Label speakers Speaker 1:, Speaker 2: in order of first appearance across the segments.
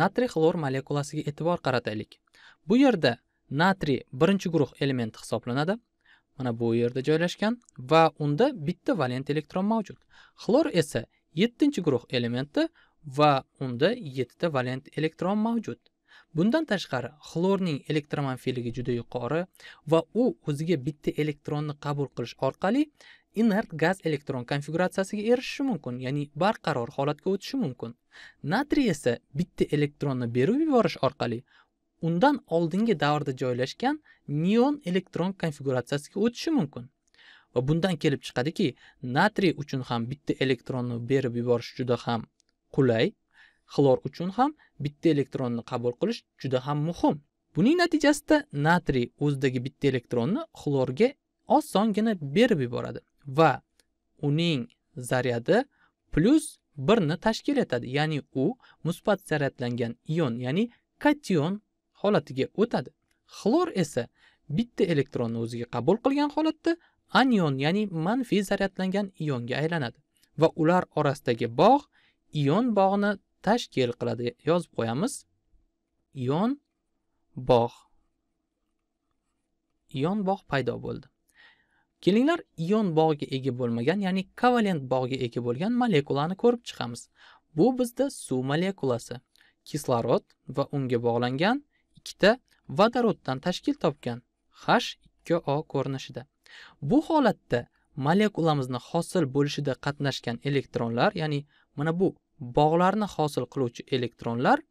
Speaker 1: natriy xlor molekulasiga e'tibor qarataylik bu yerda natriy birinchi guruh elementi hisoblanadi mana bu yerda joylashgan va unda bitta valent elektron mavjud xlor esa yettinchi guruh elementi va unda yettita valent elektron mavjud bundan tashqari xlorning elektromanfiyligi juda yuqori va u o'ziga bitta elektronni qabul qilish orqali inert gaz elektron konfiguratsiyasiga erishishi mumkin ya'ni barqaror holatga o'tishi mumkin natriy esa bitta elektronni berib yuborish orqali undan oldingi davrda joylashgan neon elektron konfiguratsiyasiga o'tishi mumkin va bundan kelib chiqadiki natriy uchun ham bitta elektronni berib yuborish juda ham qulay xlor uchun ham bitta elektronni qabul qilish juda ham muhim buning natijasida natriy o'zidagi bitta elektronni xlorga osongina berib yuboradi va uning zaryadi 1 birni tashkil etadi ya'ni u musbat zaryadlangan ion ya'ni kation holatiga o'tadi xlor esa bitta elektronni o'ziga qabul qilgan holatda anion ya'ni manfiy zaryadlangan ionga aylanadi va ular orasidagi bog' ion bog'ni tashkil qiladi yozib qo'yamiz ion bog' ion bog' paydo bo'ldi kelinglar ion bog'iga ega bo'lmagan ya'ni kovalent bog'iga ega bo'lgan molekulani ko'rib chiqamiz bu bizda suv molekulasi kislorod va unga bog'langan ikkita vodoroddan tashkil topgan h2o ko'rinishida bu holatda molekulamizni hosil bo'lishida qatnashgan elektronlar ya'ni mana bu bog'larni hosil qiluvchi elektronlar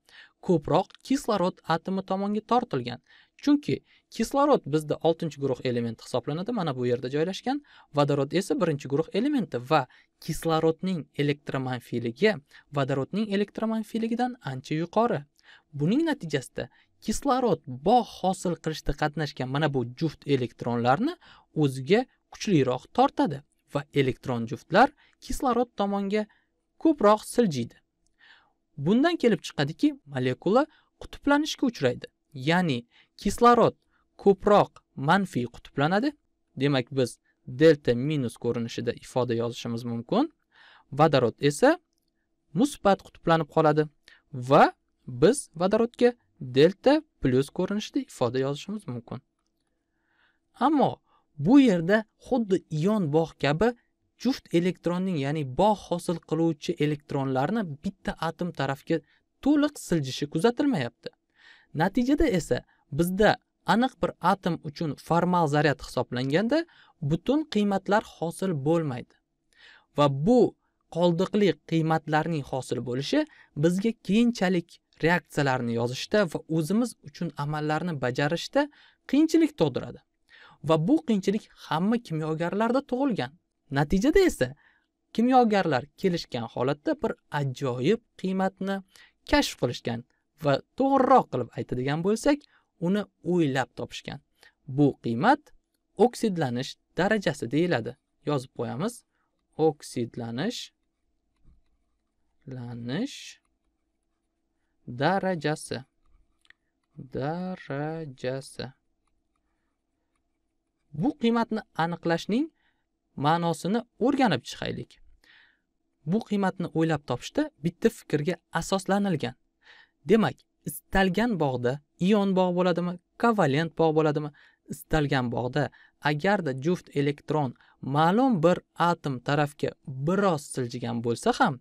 Speaker 1: ko'proq kislorod atomi tomonga tortilgan chunki kislorod bizda oltinchi guruh elementi hisoblanadi mana bu yerda joylashgan vodorod esa birinchi guruh elementi va kislorodning elektromanfiyligi vodorodning elektromanfiyligidan ancha yuqori buning natijasida kislorod bog' hosil qilishda qatnashgan mana bu juft elektronlarni o'ziga kuchliroq tortadi va elektron juftlar kislorod tomonga ko'proq siljiydi bundan kelib chiqadiki molekula qutblanishga uchraydi ya'ni kislorod ko'proq manfiy qutblanadi demak biz delta minus ko'rinishida ifoda yozishimiz mumkin vodorod esa musbat qutblanib qoladi va biz vodorodga delta plyus ko'rinishida ifoda yozishimiz mumkin ammo bu yerda xuddi ion bog' kabi juft elektronning ya'ni bog' hosil qiluvchi elektronlarni bitta atom tarafga to'liq siljishi kuzatilmayapti natijada esa bizda aniq bir atom uchun formal zaryad hisoblanganda butun qiymatlar hosil bo'lmaydi va bu qoldiqli qiymatlarning hosil bo'lishi bizga keyinchalik reaksiyalarni yozishda va o'zimiz uchun amallarni bajarishda qiyinchilik tug'diradi va bu qiyinchilik hamma kimyogarlarda tug'ilgan natijada esa kimyogarlar kelishgan holatda bir ajoyib qiymatni kashf qilishgan va to'g'riroq qilib aytadigan bo'lsak uni o'ylab topishgan bu qiymat oksidlanish darajasi deyiladi yozib qo'yamiz oksidlanish lanish darajasi darajasi bu qiymatni aniqlashning ma'nosini o'rganib chiqaylik bu qiymatni o'ylab topishda bitta fikrga asoslanilgan demak istalgan bog'da ion bog' bo'ladimi kovalent bog' bo'ladimi istalgan bog'da agarda juft elektron ma'lum bir atom tarafga biroz siljigan bo'lsa ham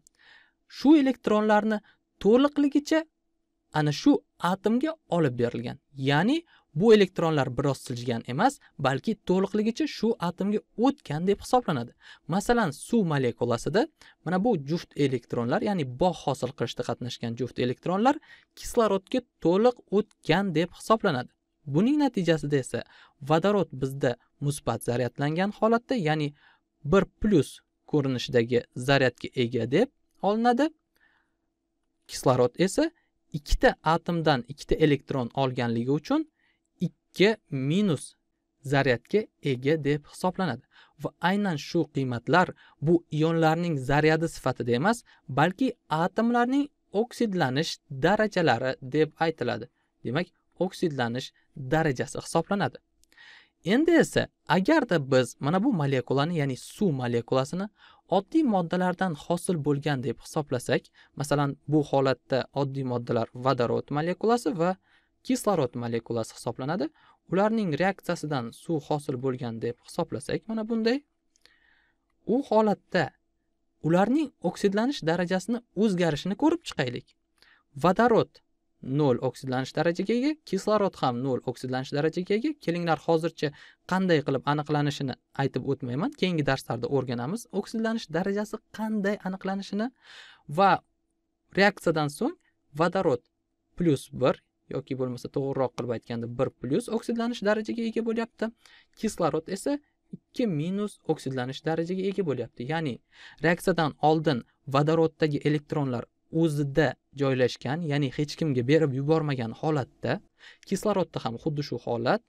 Speaker 1: shu elektronlarni to'liqligicha ana shu atomga olib berilgan ya'ni bu elektronlar biroz siljigan emas balki to'liqligicha shu atomga o'tgan deb hisoblanadi masalan suv molekulasida mana bu juft elektronlar ya'ni bog' hosil qilishda qatnashgan juft elektronlar kislorodga to'liq o'tgan deb hisoblanadi buning natijasida esa vodorod bizda musbat zaryadlangan holatda ya'ni bir plyus ko'rinishidagi zaryadga ega deb olinadi kislorod esa ikkita atomdan ikkita elektron olganligi uchun ikki minus zaryadga ega deb hisoblanadi va aynan shu qiymatlar bu ionlarning zaryadi sifatida emas balki atomlarning oksidlanish darajalari deb aytiladi demak oksidlanish darajasi hisoblanadi endi esa agarda biz mana bu molekulani ya'ni suv molekulasini oddiy moddalardan hosil bo'lgan deb hisoblasak masalan bu holatda oddiy moddalar vodorod molekulasi va kislorod molekulasi hisoblanadi ularning reaksiyasidan suv hosil bo'lgan deb hisoblasak mana bunday u holatda ularning oksidlanish darajasini o'zgarishini ko'rib chiqaylik vodorod nol oksidlanish darajaga ega kislorod ham nol oksidlanish darajaga ega kelinglar hozircha qanday qilib aniqlanishini aytib o'tmayman keyingi darslarda o'rganamiz oksidlanish darajasi qanday aniqlanishini va reaksiyadan so'ng vodorod plyus bir yoki bo'lmasa to'g'riroq qilib aytganda bir plyus oksidlanish darajaga ega bo'lyapti kislorod esa ikki minus oksidlanish darajaga ega bo'lyapti ya'ni reaksiyadan oldin vodoroddagi elektronlar o'zida joylashgan ya'ni hech kimga berib yubormagan holatda kislorodda ham xuddi shu holat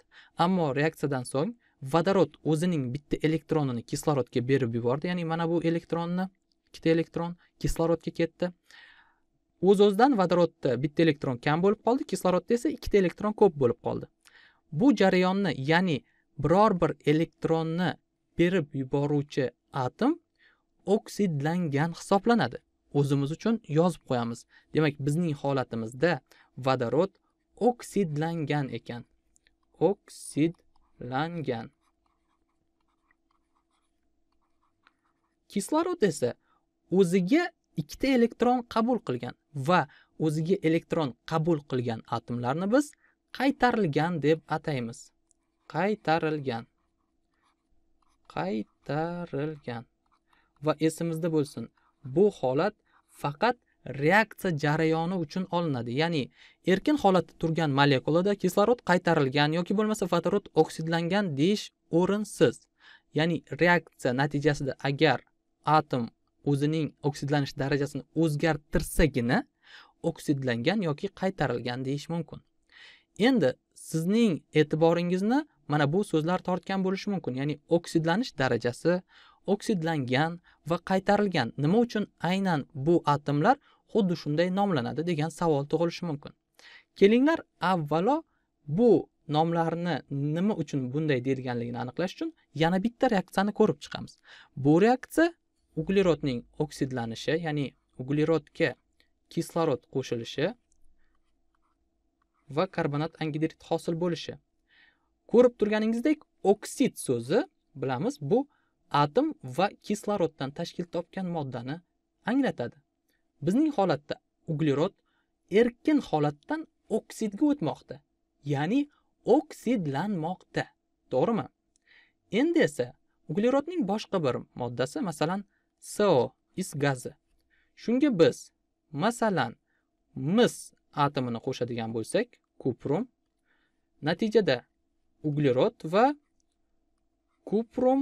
Speaker 1: ammo reaksiyadan so'ng vodorod o'zining bitta elektronini kislorodga berib yubordi ya'ni mana bu elektronni ikkita elektron kislorodga ketdi o'z o'zidan vodorodda bitta elektron kam bo'lib qoldi kislorodda esa ikkita elektron ko'p bo'lib qoldi bu jarayonni ya'ni biror bir elektronni berib yuboruvchi atom oksidlangan hisoblanadi o'zimiz uchun yozib qo'yamiz demak bizning holatimizda vodorod oksidlangan ekan oksidlangan kislorod esa o'ziga ikkita elektron qabul qilgan va o'ziga elektron qabul qilgan atomlarni biz qaytarilgan deb ataymiz qaytarilgan qaytarilgan va esimizda bo'lsin bu holat faqat reaksiya jarayoni uchun olinadi ya'ni erkin holatda turgan molekulada kislorod qaytarilgan yoki bo'lmasa vodorod oksidlangan deyish o'rinsiz ya'ni reaksiya natijasida agar atom o'zining oksidlanish darajasini o'zgartirsagina oksidlangan yoki qaytarilgan deyish mumkin endi sizning e'tiboringizni mana bu so'zlar tortgan bo'lishi mumkin ya'ni oksidlanish darajasi oksidlangan va qaytarilgan nima uchun aynan bu atomlar xuddi shunday nomlanadi degan savol tug'ilishi mumkin kelinglar avvalo bu nomlarni nima uchun bunday deyilganligini aniqlash uchun yana bitta reaksiyani ko'rib chiqamiz bu reaksiya uglerodning oksidlanishi ya'ni uglerodga kislorod qo'shilishi va karbonat angidrid hosil bo'lishi ko'rib turganingizdek oksid so'zi bilamiz bu atom va kisloroddan tashkil topgan moddani anglatadi bizning holatda uglerod erkin holatdan oksidga o'tmoqda ya'ni oksidlanmoqda to'g'rimi endi esa uglerodning boshqa bir moddasi masalan SO is gazi. Shunga biz masalan mis atomini qo'shadigan bo'lsak, kuprum natijada uglerod va kuprum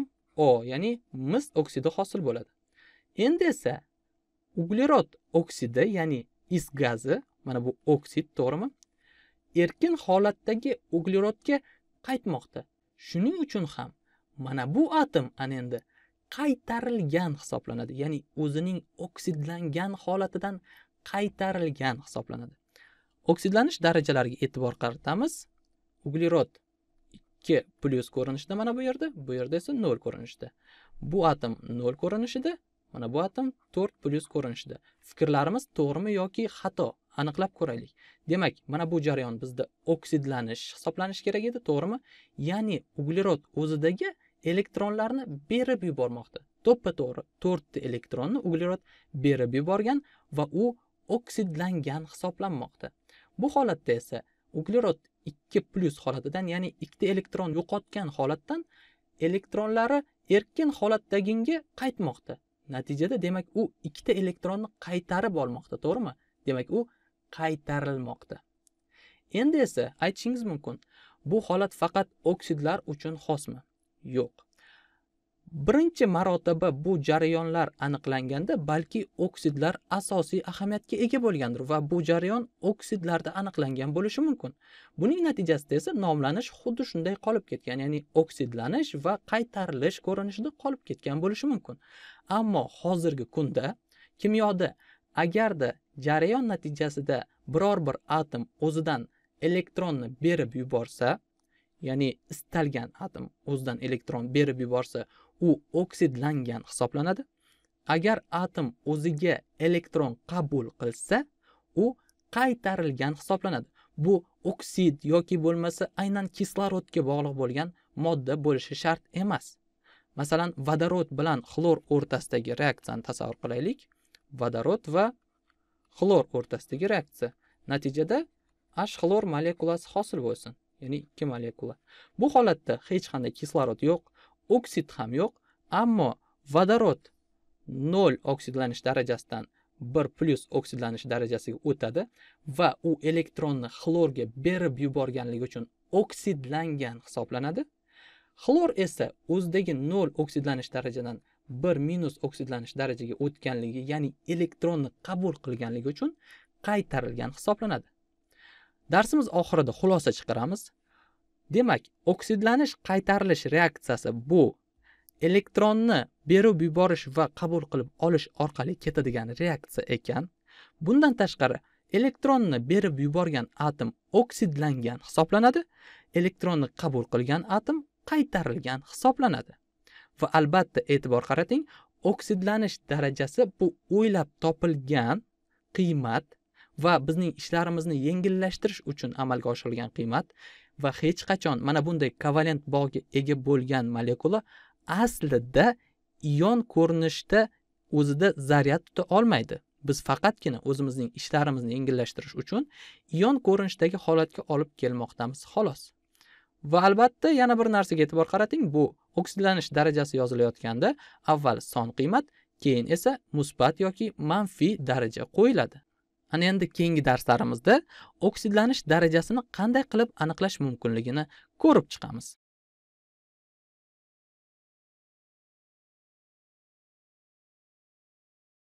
Speaker 1: O, ya'ni mis oksidi hosil bo'ladi. Endi esa uglerod oksidi, ya'ni is gazi, mana bu oksid to'g'rimi? Erkin holatdagi uglerodga qaytmoqda. Shuning uchun ham mana bu atom ana endi qaytarilgan hisoblanadi ya'ni o'zining oksidlangan holatidan qaytarilgan hisoblanadi oksidlanish darajalariga e'tibor qaratamiz uglerod ikki plyus ko'rinishida mana bu yerda bu yerda esa nol ko'rinishda bu atom nol ko'rinishida mana bu atom to'rt plyus ko'rinishida fikrlarimiz to'g'rimi yoki xato aniqlab ko'raylik demak mana bu jarayon bizda oksidlanish hisoblanishi kerak edi to'g'rimi ya'ni uglerod o'zidagi elektronlarni berib yubormoqda to'ppa to'g'ri to'rtta elektronni uglerod berib yuborgan va u oksidlangan hisoblanmoqda bu holatda esa uglerod ikki plyus holatidan ya'ni ikkita elektron yo'qotgan holatdan elektronlari erkin holatdagiga qaytmoqda natijada demak u ikkita elektronni qaytarib olmoqda to'g'rimi demak u qaytarilmoqda endi esa aytishingiz mumkin bu holat faqat oksidlar uchun xosmi yo'q birinchi marotaba bu jarayonlar aniqlanganda balki oksidlar asosiy ahamiyatga ega bo'lgandir va bu jarayon oksidlarda aniqlangan bo'lishi mumkin buning natijasida esa nomlanish xuddi shunday qolib ketgan ya'ni oksidlanish va qaytarilish ko'rinishida qolib ketgan bo'lishi mumkin ammo hozirgi kunda kimyoda agarda jarayon natijasida biror bir atom o'zidan elektronni berib yuborsa ya'ni istalgan atom o'zidan elektron berib yuborsa u oksidlangan hisoblanadi agar atom o'ziga elektron qabul qilsa u qaytarilgan hisoblanadi bu oksid yoki bo'lmasa aynan kislorodga bog'liq bo'lgan modda bo'lishi shart emas masalan vodorod bilan xlor o'rtasidagi reaksiyani tasavvur qilaylik vodorod va xlor o'rtasidagi reaksiya natijada h xlor molekulasi hosil bo'lsin ya'ni ikki molekula bu holatda hech qanday kislorod yo'q oksid ham yo'q ammo vodorod nol oksidlanish darajasidan bir plyus oksidlanish darajasiga o'tadi va u elektronni xlorga berib yuborganligi uchun oksidlangan hisoblanadi xlor esa o'zidagi nol oksidlanish darajadan bir minus oksidlanish darajaga o'tganligi ya'ni elektronni qabul qilganligi uchun qaytarilgan hisoblanadi darsimiz oxirida xulosa chiqaramiz demak oksidlanish qaytarilish reaksiyasi bu elektronni berib yuborish va qabul qilib olish orqali ketadigan reaksiya ekan bundan tashqari elektronni berib yuborgan atom oksidlangan hisoblanadi elektronni qabul qilgan atom qaytarilgan hisoblanadi va albatta e'tibor qarating oksidlanish darajasi bu o'ylab topilgan qiymat va bizning ishlarimizni yengillashtirish uchun amalga oshirilgan qiymat va hech qachon mana bunday kovalent bog'ga ega bo'lgan molekula aslida ion ko'rinishda o'zida zaryad tuta olmaydi biz faqatgina o'zimizning ishlarimizni yengillashtirish uchun ion ko'rinishdagi holatga olib kelmoqdamiz xolos va albatta yana bir narsaga e'tibor qarating bu oksidlanish darajasi yozilayotganda avval son qiymat keyin esa musbat yoki manfiy daraja qo'yiladi ana endi keyingi darslarimizda oksidlanish darajasini qanday qilib aniqlash mumkinligini ko'rib chiqamiz